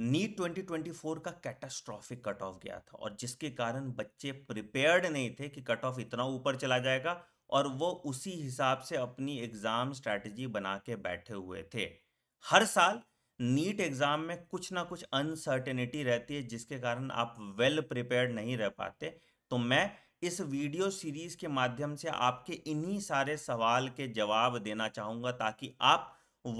NEET 2024 का catastrophic cut off गया था और जिसके कारण बच्चे प्रिपेयर्ड नहीं थे कि कट ऑफ इतना ऊपर चला जाएगा और वो उसी हिसाब से अपनी एग्ज़ाम स्ट्रैटेजी बना के बैठे हुए थे हर साल नीट एग्ज़ाम में कुछ ना कुछ अनसर्टेनिटी रहती है जिसके कारण आप वेल प्रिपेयर्ड नहीं रह पाते तो मैं इस वीडियो सीरीज़ के माध्यम से आपके इन्हीं सारे सवाल के जवाब देना चाहूँगा ताकि आप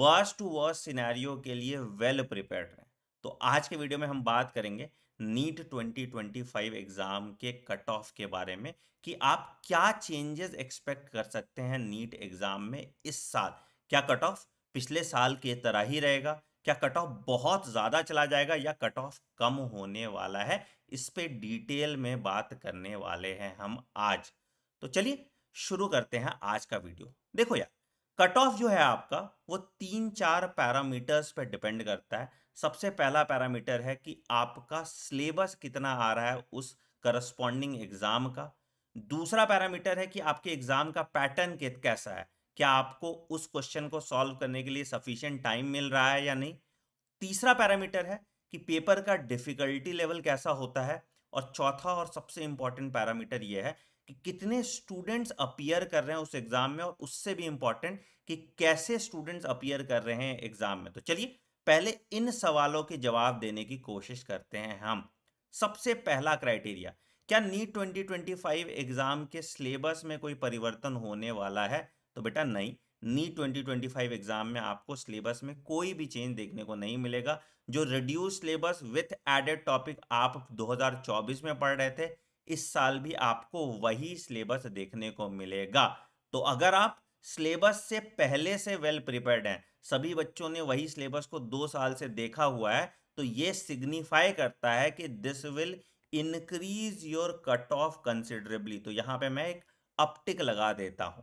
वर्स्ट टू वर्स्ट सिनेरियो के लिए वेल प्रिपेयर्ड रहें तो आज के वीडियो में हम बात करेंगे नीट 2025 एग्ज़ाम के कट ऑफ के बारे में कि आप क्या चेंजेस एक्सपेक्ट कर सकते हैं नीट एग्ज़ाम में इस साल क्या कट ऑफ पिछले साल की तरह ही रहेगा क्या कट ऑफ बहुत ज़्यादा चला जाएगा या कट ऑफ कम होने वाला है इस पर डिटेल में बात करने वाले हैं हम आज तो चलिए शुरू करते हैं आज का वीडियो देखो यार कट ऑफ जो है आपका वो तीन चार पैरामीटर्स पर डिपेंड करता है सबसे पहला पैरामीटर है कि आपका सिलेबस कितना आ रहा है उस करस्पॉन्डिंग एग्जाम का दूसरा पैरामीटर है कि आपके एग्जाम का पैटर्न कैसा है क्या आपको उस क्वेश्चन को सॉल्व करने के लिए सफिशियंट टाइम मिल रहा है या नहीं तीसरा पैरामीटर है कि पेपर का डिफिकल्टी लेवल कैसा होता है और चौथा और सबसे इंपॉर्टेंट पैरामीटर यह है कि कितने स्टूडेंट्स अपियर कर रहे हैं उस एग्ज़ाम में और उससे भी इंपॉर्टेंट कि कैसे स्टूडेंट्स अपियर कर रहे हैं एग्ज़ाम में तो चलिए पहले इन सवालों के जवाब देने की कोशिश करते हैं हम सबसे पहला क्राइटेरिया क्या नीट 2025 एग्ज़ाम के सिलेबस में कोई परिवर्तन होने वाला है तो बेटा नहीं नीट 2025 एग्जाम में आपको सिलेबस में कोई भी चेंज देखने को नहीं मिलेगा जो reduce syllabus with added topic आप 2024 में पढ़ रहे थे इस साल भी आपको वही सिलेबस देखने को मिलेगा तो अगर आप सिलेबस से पहले से वेल प्रिपेयर्ड हैं सभी बच्चों ने वही सिलेबस को दो साल से देखा हुआ है तो ये सिग्निफाई करता है कि this will increase your cut off considerably तो यहां पे मैं एक अपटिक लगा देता हूं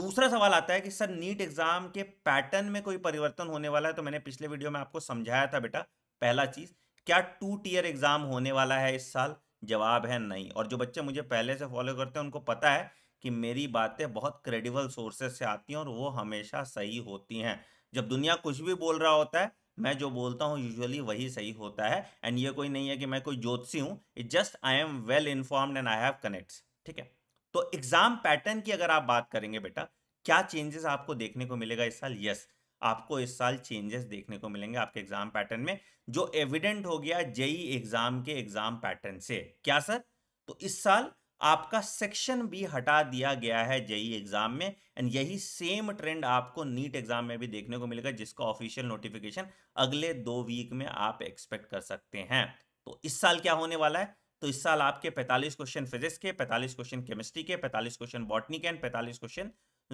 दूसरा सवाल आता है कि सर नीट एग्जाम के पैटर्न में कोई परिवर्तन होने वाला है तो मैंने पिछले वीडियो में आपको समझाया था बेटा पहला चीज क्या टू टीयर एग्जाम होने वाला है इस साल जवाब है नहीं और जो बच्चे मुझे पहले से फॉलो करते हैं उनको पता है कि मेरी बातें बहुत क्रेडिबल सोर्सेस से आती हैं और वो हमेशा सही होती हैं जब दुनिया कुछ भी बोल रहा होता है मैं जो बोलता हूँ यूजुअली वही सही होता है एंड ये कोई नहीं है कि मैं कोई ज्योतिषी हूँ it just I am well informed and I have connects ठीक है तो एग्जाम पैटर्न की अगर आप बात करेंगे बेटा क्या चेंजेस आपको देखने को मिलेगा इस साल यस yes. आपको इस साल चेंजेस देखने को मिलेंगे आपके एग्जाम पैटर्न में जो एविडेंट हो गया जेई एग्जाम के एग्जाम पैटर्न से क्या सर तो इस साल आपका सेक्शन भी हटा दिया गया है जेई एग्जाम में एंड यही सेम ट्रेंड आपको नीट एग्जाम में भी देखने को मिलेगा जिसका ऑफिशियल नोटिफिकेशन अगले दो वीक में आप एक्सपेक्ट कर सकते हैं तो इस साल क्या होने वाला है तो इस साल आपके 45 क्वेश्चन फिजिक्स के 45 क्वेश्चन केमिस्ट्री के 45 क्वेश्चन बॉटनी के एंड 45 क्वेश्चन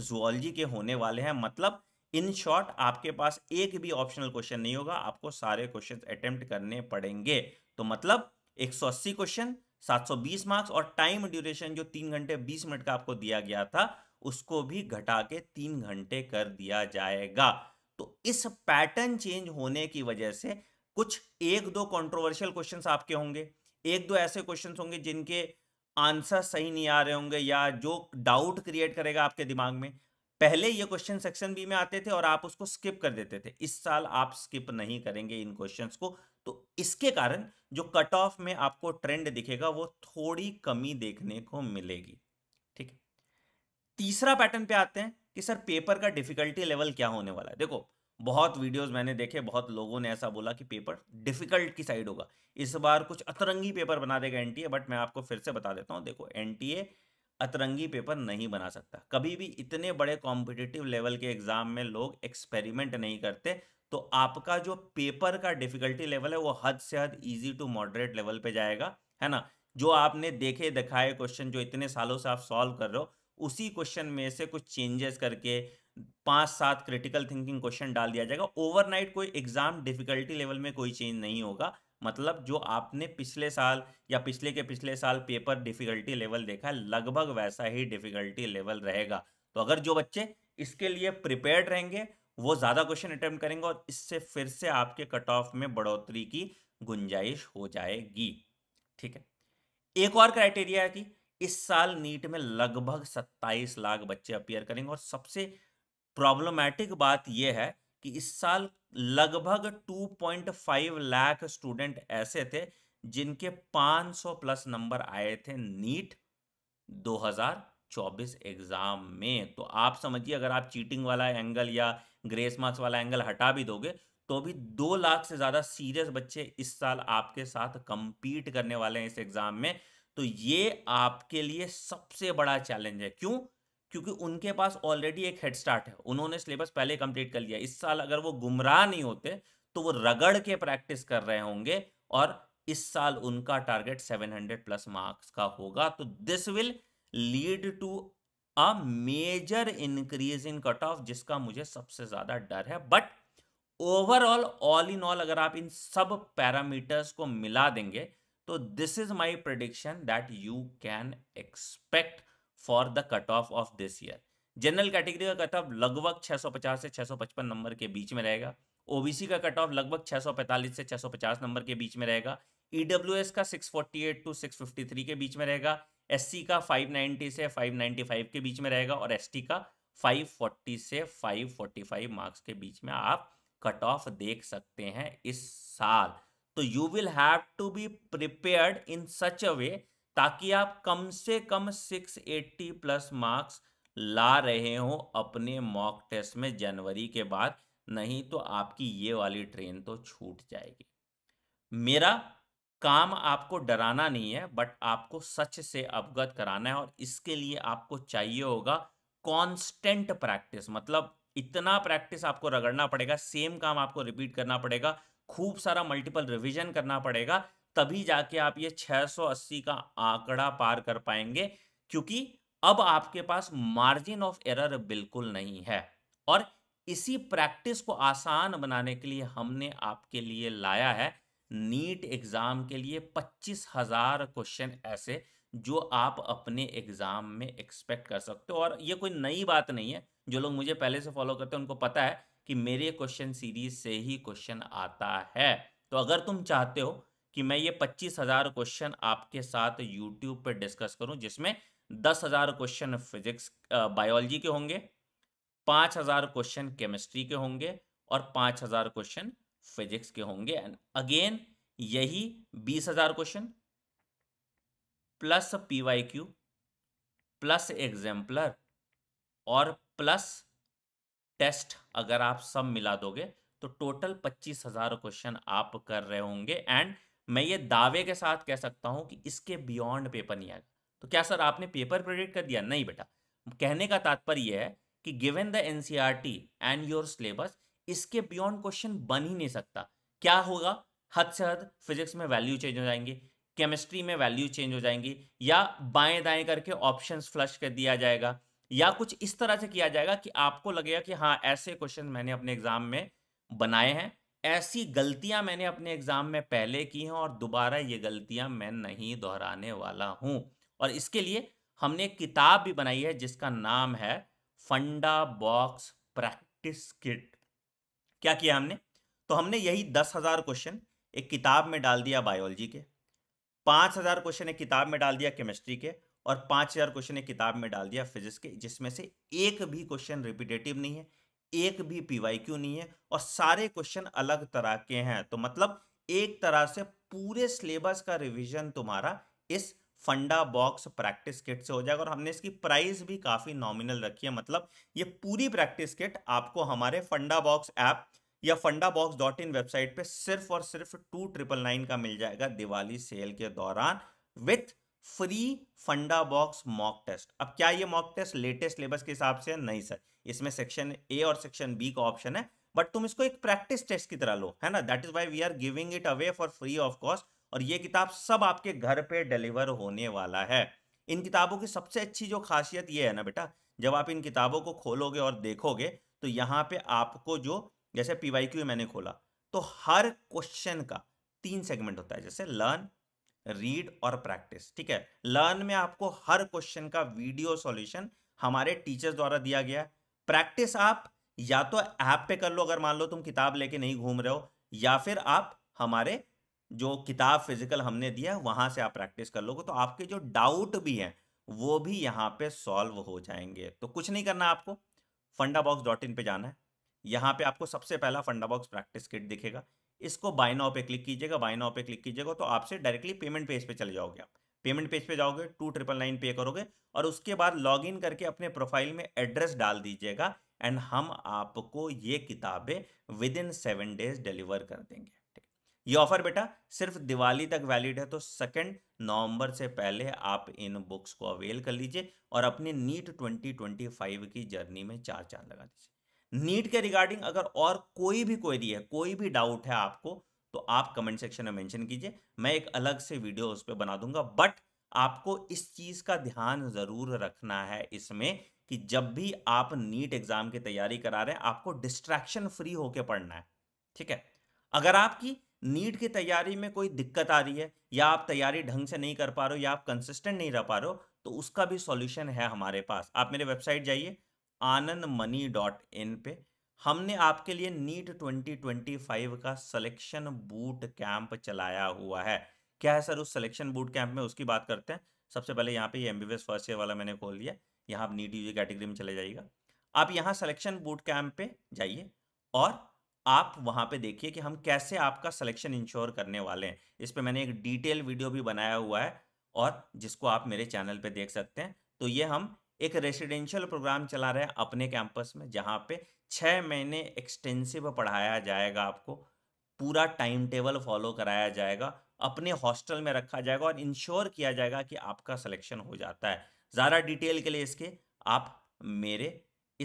जुअलॉजी के होने वाले हैं मतलब इन शॉर्ट आपके पास एक भी ऑप्शनल क्वेश्चन नहीं होगा आपको सारे क्वेश्चन अटेम्प्ट करने पड़ेंगे तो मतलब 180 क्वेश्चन 720 मार्क्स और टाइम ड्यूरेशन जो तीन घंटे 20 मिनट का आपको दिया गया था उसको भी घटा के तीन घंटे कर दिया जाएगा तो इस पैटर्न चेंज होने की वजह से कुछ एक दो कंट्रोवर्शियल क्वेश्चंस आपके होंगे एक दो ऐसे क्वेश्चंस होंगे जिनके आंसर सही नहीं आ रहे होंगे या जो डाउट क्रिएट करेगा आपके दिमाग में पहले ये क्वेश्चन सेक्शन बी में आते थे और आप उसको स्किप कर देते थे इस साल आप स्किप नहीं करेंगे इन क्वेश्चंस को तो इसके कारण जो कट ऑफ में आपको ट्रेंड दिखेगा वो थोड़ी कमी देखने को मिलेगी ठीक है तीसरा पैटर्न पे आते हैं कि सर पेपर का डिफिकल्टी लेवल क्या होने वाला है देखो बहुत वीडियोस मैंने देखे बहुत लोगों ने ऐसा बोला कि पेपर डिफिकल्ट की साइड होगा इस बार कुछ अतरंगी पेपर बना देगा एनटीए बट मैं आपको फिर से बता देता हूँ देखो एनटीए अतरंगी पेपर नहीं बना सकता कभी भी इतने बड़े कॉम्पिटिटिव लेवल के एग्जाम में लोग एक्सपेरिमेंट नहीं करते तो आपका जो पेपर का डिफिकल्टी लेवल है वो हद से हद इजी टू मॉडरेट लेवल पे जाएगा है ना जो आपने देखे दिखाए क्वेश्चन जो इतने सालों से आप सॉल्व कर रहे हो उसी क्वेश्चन में से कुछ चेंजेस करके पांच सात क्रिटिकल थिंकिंग क्वेश्चन डाल दिया जाएगा ओवरनाइट कोई एग्जाम डिफिकल्टी लेवल में कोई चेंज नहीं होगा मतलब जो आपने पिछले साल या पिछले के पिछले साल पेपर डिफिकल्टी लेवल देखा लगभग वैसा ही डिफिकल्टी लेवल रहेगा तो अगर जो बच्चे इसके लिए प्रिपेयर्ड रहेंगे वो ज़्यादा क्वेश्चन अटैम्प्ट करेंगे और इससे फिर से आपके कट ऑफ में बढ़ोतरी की गुंजाइश हो जाएगी ठीक है एक और क्राइटेरिया है कि इस साल नीट में लगभग 27 लाख बच्चे अपियर करेंगे और सबसे प्रॉब्लमैटिक बात यह है कि इस साल लगभग 2.5 लाख स्टूडेंट ऐसे थे जिनके 500 प्लस नंबर आए थे नीट 2024 एग्जाम में तो आप समझिए अगर आप चीटिंग वाला एंगल या ग्रेस मार्क्स वाला एंगल हटा भी दोगे तो भी दो लाख से ज़्यादा सीरियस बच्चे इस साल आपके साथ कंपीट करने वाले हैं इस एग्ज़ाम में तो ये आपके लिए सबसे बड़ा चैलेंज है क्यों क्योंकि उनके पास ऑलरेडी एक हेड स्टार्ट है उन्होंने सिलेबस पहले कंप्लीट कर लिया इस साल अगर वो गुमराह नहीं होते तो वो रगड़ के प्रैक्टिस कर रहे होंगे और इस साल उनका टारगेट 700 प्लस मार्क्स का होगा तो this will lead to a major increase in cut off जिसका मुझे सबसे ज्यादा डर है but overall all in all अगर आप इन सब पैरामीटर्स को मिला देंगे तो this is my prediction that you can expect for the cut off of this year general category का कट ऑफ लगभग 650 से 655 नंबर के बीच में रहेगा ओबीसी का कट ऑफ लगभग 645 से 650 नंबर के बीच में रहेगा ईडब्ल्यूएस का 648 टू 653 के बीच में रहेगा एससी का 590 से 595 के बीच में रहेगा और एसटी का 540 से 545 मार्क्स के बीच में आप कट ऑफ देख सकते हैं इस साल तो you will have to be prepared in such a way ताकि आप कम से कम 680 प्लस मार्क्स ला रहे हो अपने मॉक टेस्ट में जनवरी के बाद नहीं तो आपकी ये वाली ट्रेन तो छूट जाएगी मेरा काम आपको डराना नहीं है बट आपको सच से अवगत कराना है और इसके लिए आपको चाहिए होगा कांस्टेंट प्रैक्टिस मतलब इतना प्रैक्टिस आपको रगड़ना पड़ेगा सेम काम आपको रिपीट करना पड़ेगा खूब सारा मल्टीपल रिवीजन करना पड़ेगा तभी जाके आप ये 680 का आंकड़ा पार कर पाएंगे क्योंकि अब आपके पास मार्जिन ऑफ एरर बिल्कुल नहीं है और इसी प्रैक्टिस को आसान बनाने के लिए हमने आपके लिए लाया है नीट एग्ज़ाम के लिए पच्चीस हज़ार क्वेश्चन ऐसे जो आप अपने एग्ज़ाम में एक्सपेक्ट कर सकते हो और ये कोई नई बात नहीं है जो लोग मुझे पहले से फॉलो करते हैं उनको पता है कि मेरे क्वेश्चन सीरीज से ही क्वेश्चन आता है तो अगर तुम चाहते हो कि मैं ये पच्चीस हजार क्वेश्चन आपके साथ यूट्यूब पर डिस्कस करूं जिसमें दस हजार क्वेश्चन फिजिक्स बायोलॉजी के होंगे पांच हजार क्वेश्चन केमिस्ट्री के होंगे और पांच हजार क्वेश्चन फिजिक्स के होंगे एंड अगेन यही बीस हजार question plus P Y Q plus exemplar और प्लस टेस्ट अगर आप सब मिला दोगे तो टोटल पच्चीस हजार क्वेश्चन आप कर रहे होंगे एंड मैं ये दावे के साथ कह सकता हूँ कि इसके बियॉन्ड पेपर नहीं आएगा तो क्या सर आपने पेपर प्रेडिक्ट कर दिया नहीं बेटा कहने का तात्पर्य है कि given the N and your syllabus इसके बियॉन्ड क्वेश्चन बन ही नहीं सकता क्या होगा हद से हद फिजिक्स में वैल्यू चेंज हो जाएंगे केमिस्ट्री में वैल्यू चेंज हो जाएंगी या बाएं दाएं करके ऑप्शंस फ्लश कर दिया जाएगा या कुछ इस तरह से किया जाएगा कि आपको लगेगा कि हाँ ऐसे क्वेश्चन मैंने अपने एग्जाम में बनाए हैं ऐसी गलतियां मैंने अपने एग्जाम में पहले की हैं और दोबारा ये गलतियां मैं नहीं दोहराने वाला हूं और इसके लिए हमने किताब भी बनाई है जिसका नाम है फंडा बॉक्स प्रैक्टिस किट क्या किया हमने तो हमने यही दस हजार क्वेश्चन एक किताब में डाल दिया बायोलॉजी के पांच हजार क्वेश्चन एक किताब में डाल दिया केमिस्ट्री के और पांच हजार क्वेश्चन एक किताब में डाल दिया फिजिक्स के जिसमें से एक भी क्वेश्चन रिपीटेटिव नहीं है एक भी पीवाईक्यू नहीं है और सारे क्वेश्चन अलग तरह के हैं तो मतलब एक तरह से पूरे सिलेबस का रिवीजन तुम्हारा इस फंडा बॉक्स प्रैक्टिस किट से हो जाएगा और हमने इसकी प्राइस भी काफ़ी नॉमिनल रखी है मतलब ये पूरी प्रैक्टिस किट आपको हमारे फंडा बॉक्स ऐप या फंडा बॉक्स डॉट इन वेबसाइट पे सिर्फ और सिर्फ टू ट्रिपल नाइन का मिल जाएगा दिवाली सेल के दौरान with free funda box mock test अब क्या ये मॉक टेस्ट लेटेस्ट सिलेबस के हिसाब से नहीं सर इसमें सेक्शन ए और सेक्शन बी का ऑप्शन है बट तुम इसको एक प्रैक्टिस टेस्ट की तरह लो है ना that is why we are giving it away for free of cost और ये किताब सब आपके घर पे डिलीवर होने वाला है इन किताबों की सबसे अच्छी जो खासियत ये है ना बेटा जब आप इन किताबों को खोलोगे और देखोगे तो यहाँ पे आपको जो जैसे पी मैंने खोला तो हर क्वेश्चन का तीन सेगमेंट होता है जैसे लर्न रीड और प्रैक्टिस ठीक है लर्न में आपको हर क्वेश्चन का वीडियो सॉल्यूशन हमारे टीचर्स द्वारा दिया गया प्रैक्टिस आप या तो ऐप पे कर लो अगर मान लो तुम किताब लेके नहीं घूम रहे हो या फिर आप हमारे जो किताब फिजिकल हमने दिया है वहां से आप प्रैक्टिस कर लोगे तो आपके जो डाउट भी हैं वो भी यहाँ पे सॉल्व हो जाएंगे तो कुछ नहीं करना आपको फंडा बॉक्स डॉट इन पर जाना है यहाँ पे आपको सबसे पहला फंडा बॉक्स प्रैक्टिस किट दिखेगा इसको बाय पे क्लिक कीजिएगा बाय पे क्लिक कीजिएगा तो आपसे डायरेक्टली पेमेंट पेज पे चले जाओगे आप पेमेंट पेज पे जाओगे टू ट्रिपल नाइन पे करोगे और उसके बाद लॉग इन करके अपने प्रोफाइल में एड्रेस डाल दीजिएगा एंड हम आपको ये किताबें within seven days deliver कर देंगे ये ऑफर बेटा सिर्फ दिवाली तक वैलिड है तो सेकेंड नवंबर से पहले आप इन बुक्स को अवेल कर लीजिए और अपने नीट 2025 की जर्नी में चार चांद लगा दीजिए नीट के रिगार्डिंग अगर और कोई भी क्वेरी है कोई भी डाउट है आपको तो आप कमेंट सेक्शन में मेंशन कीजिए मैं एक अलग से वीडियो उस पर बना दूंगा बट आपको इस चीज़ का ध्यान ज़रूर रखना है इसमें कि जब भी आप नीट एग्ज़ाम की तैयारी करा रहे हैं आपको डिस्ट्रैक्शन फ्री होके पढ़ना है ठीक है अगर आपकी नीट की तैयारी में कोई दिक्कत आ रही है या आप तैयारी ढंग से नहीं कर पा रहे हो या आप कंसिस्टेंट नहीं रह पा रहे हो तो उसका भी सॉल्यूशन है हमारे पास आप मेरे वेबसाइट जाइए आनंद मनी डॉट इन पे हमने आपके लिए नीट 2025 का सिलेक्शन बूट कैंप चलाया हुआ है क्या है सर उस सिलेक्शन बूट कैंप में उसकी बात करते हैं सबसे पहले यहाँ पे बी एम फर्स्ट ईयर वाला मैंने खोल दिया यहाँ आप नीट यूजी कैटेगरी में चले जाइएगा आप यहाँ सिलेक्शन बूट कैंप पे जाइए और आप वहाँ पे देखिए कि हम कैसे आपका सिलेक्शन इंश्योर करने वाले हैं इस पर मैंने एक डिटेल वीडियो भी बनाया हुआ है और जिसको आप मेरे चैनल पर देख सकते हैं तो ये हम एक रेसिडेंशियल प्रोग्राम चला रहे हैं अपने कैंपस में जहाँ पे छः महीने एक्सटेंसिव पढ़ाया जाएगा आपको पूरा टाइम टेबल फॉलो कराया जाएगा अपने हॉस्टल में रखा जाएगा और इंश्योर किया जाएगा कि आपका सिलेक्शन हो जाता है ज़्यादा डिटेल के लिए इसके आप मेरे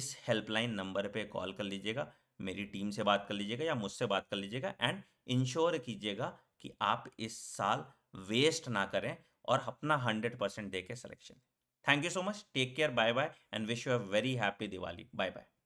इस हेल्पलाइन नंबर पे कॉल कर लीजिएगा मेरी टीम से बात कर लीजिएगा या मुझसे बात कर लीजिएगा एंड इंश्योर कीजिएगा कि आप इस साल वेस्ट ना करें और अपना हंड्रेड परसेंट दे के selection Thank you so much. Take care. Bye bye. And wish you a very happy Diwali. Bye bye.